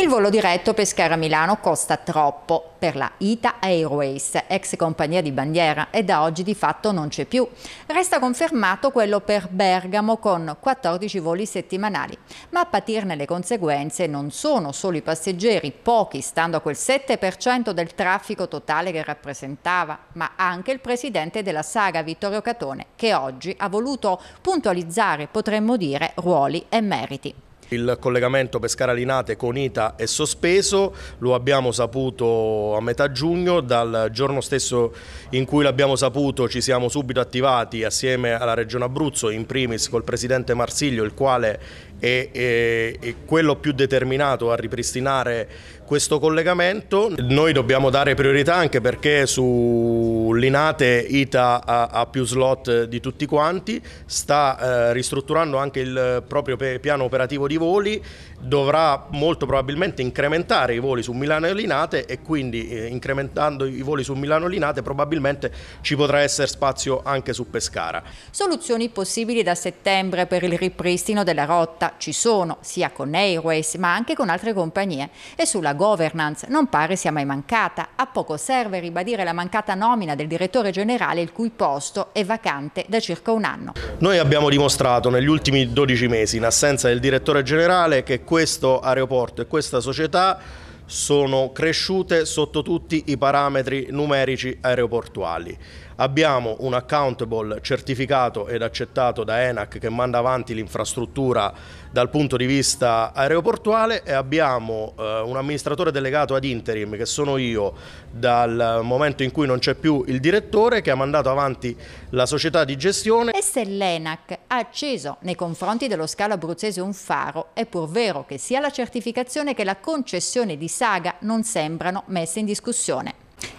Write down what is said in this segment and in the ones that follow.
Il volo diretto Pescara-Milano costa troppo per la Ita Airways, ex compagnia di bandiera, e da oggi di fatto non c'è più. Resta confermato quello per Bergamo con 14 voli settimanali, ma a patirne le conseguenze non sono solo i passeggeri, pochi stando a quel 7% del traffico totale che rappresentava, ma anche il presidente della saga Vittorio Catone, che oggi ha voluto puntualizzare, potremmo dire, ruoli e meriti. Il collegamento Pescara-Linate con Ita è sospeso, lo abbiamo saputo a metà giugno, dal giorno stesso in cui l'abbiamo saputo ci siamo subito attivati assieme alla Regione Abruzzo, in primis col Presidente Marsiglio, il quale è, è, è quello più determinato a ripristinare questo collegamento. Noi dobbiamo dare priorità anche perché su Collinate Ita ha, ha, più slot eh, di tutti quanti, sta eh, ristrutturando anche il eh, proprio piano operativo di voli, dovrà molto probabilmente incrementare i voli su Milano e Linate e quindi eh, incrementando i voli su Milano e Linate probabilmente ci potrà essere spazio anche su Pescara. Soluzioni possibili da settembre per il ripristino della rotta ci sono sia con Airways ma anche con altre compagnie e sulla governance non pare sia mai mancata. A poco serve ribadire la mancata nomina del direttore generale il cui posto è vacante da circa un anno. Noi abbiamo dimostrato negli ultimi 12 mesi, in assenza del direttore generale, che questo aeroporto e questa società sono cresciute sotto tutti i parametri numerici aeroportuali abbiamo un accountable certificato ed accettato da ENAC che manda avanti l'infrastruttura dal punto di vista aeroportuale e abbiamo eh, un amministratore delegato ad interim che sono io dal momento in cui non c'è più il direttore che ha mandato avanti la società di gestione. E se l'ENAC ha acceso nei confronti dello scalo abruzzese un faro, è pur vero che sia la certificazione che la concessione di Saga non sembrano messe in discussione.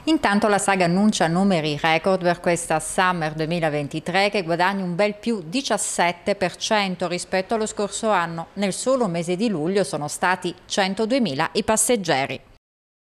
Intanto la saga annuncia numeri record per questa Summer 2023 che guadagna un bel più 17% rispetto allo scorso anno. Nel solo mese di luglio sono stati 102.000 i passeggeri.